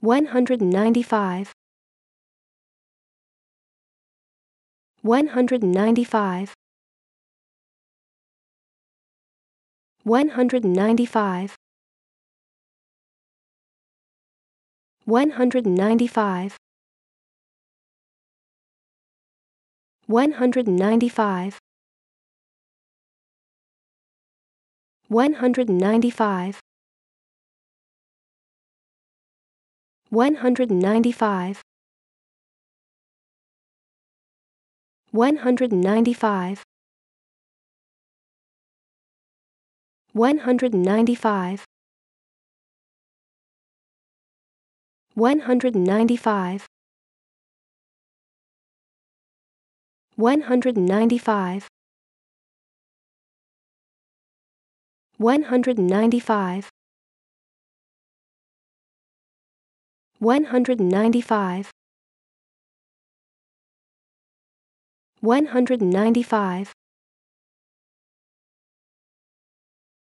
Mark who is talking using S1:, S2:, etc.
S1: 195 195 195 195 195 195 195 195 195 195 195 195 195 195